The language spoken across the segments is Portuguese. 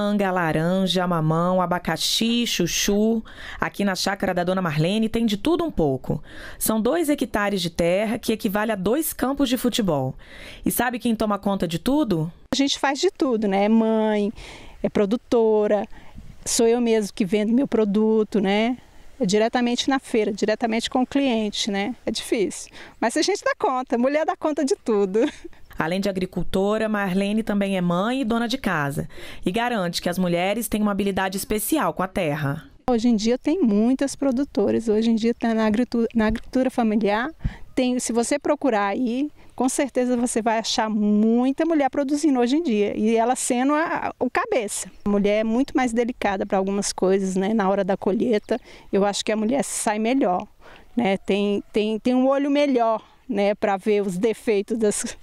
Manga, laranja, mamão, abacaxi, chuchu. Aqui na chácara da Dona Marlene tem de tudo um pouco. São dois hectares de terra que equivale a dois campos de futebol. E sabe quem toma conta de tudo? A gente faz de tudo, né? É mãe, é produtora, sou eu mesmo que vendo meu produto, né? É diretamente na feira, diretamente com o cliente, né? É difícil. Mas a gente dá conta, mulher dá conta de tudo. Além de agricultora, Marlene também é mãe e dona de casa e garante que as mulheres têm uma habilidade especial com a terra. Hoje em dia tem muitas produtoras, hoje em dia está na agricultura, na agricultura familiar, tem, se você procurar aí, com certeza você vai achar muita mulher produzindo hoje em dia e ela sendo a, o cabeça. A mulher é muito mais delicada para algumas coisas, né? Na hora da colheita, eu acho que a mulher sai melhor, né? Tem, tem, tem um olho melhor, né? Para ver os defeitos das,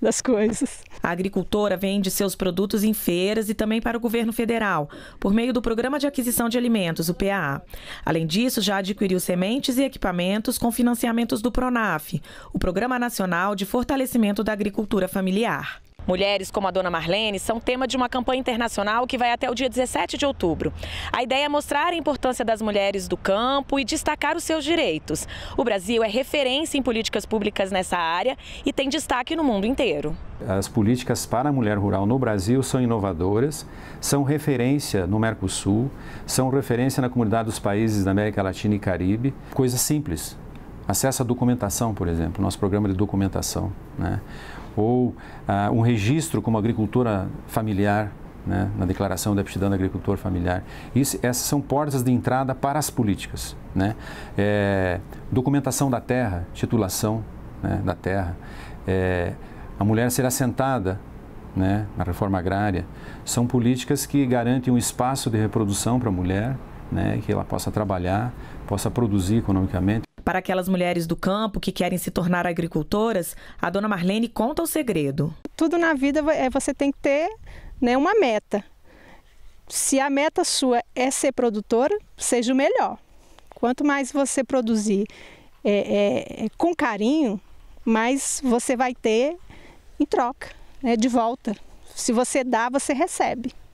das coisas. A agricultora vende seus produtos em feiras e também para o governo federal, por meio do Programa de Aquisição de Alimentos, o PAA. Além disso, já adquiriu sementes e equipamentos com financiamentos do PRONAF, o Programa Nacional de Fortalecimento da Agricultura Familiar. Mulheres como a dona Marlene são tema de uma campanha internacional que vai até o dia 17 de outubro. A ideia é mostrar a importância das mulheres do campo e destacar os seus direitos. O Brasil é referência em políticas públicas nessa área e tem destaque no mundo inteiro. As políticas para a mulher rural no Brasil são inovadoras, são referência no Mercosul, são referência na comunidade dos países da América Latina e Caribe. Coisa simples, Acesso à documentação, por exemplo, nosso programa de documentação. Né? Ou ah, um registro como agricultora familiar, né? na declaração de aptidão de agricultor familiar. Isso, essas são portas de entrada para as políticas. Né? É, documentação da terra, titulação né, da terra. É, a mulher ser assentada né, na reforma agrária. São políticas que garantem um espaço de reprodução para a mulher, né, que ela possa trabalhar, possa produzir economicamente. Para aquelas mulheres do campo que querem se tornar agricultoras, a dona Marlene conta o segredo. Tudo na vida é você tem que ter né, uma meta. Se a meta sua é ser produtora, seja o melhor. Quanto mais você produzir é, é, é com carinho, mais você vai ter em troca, né, de volta. Se você dá, você recebe.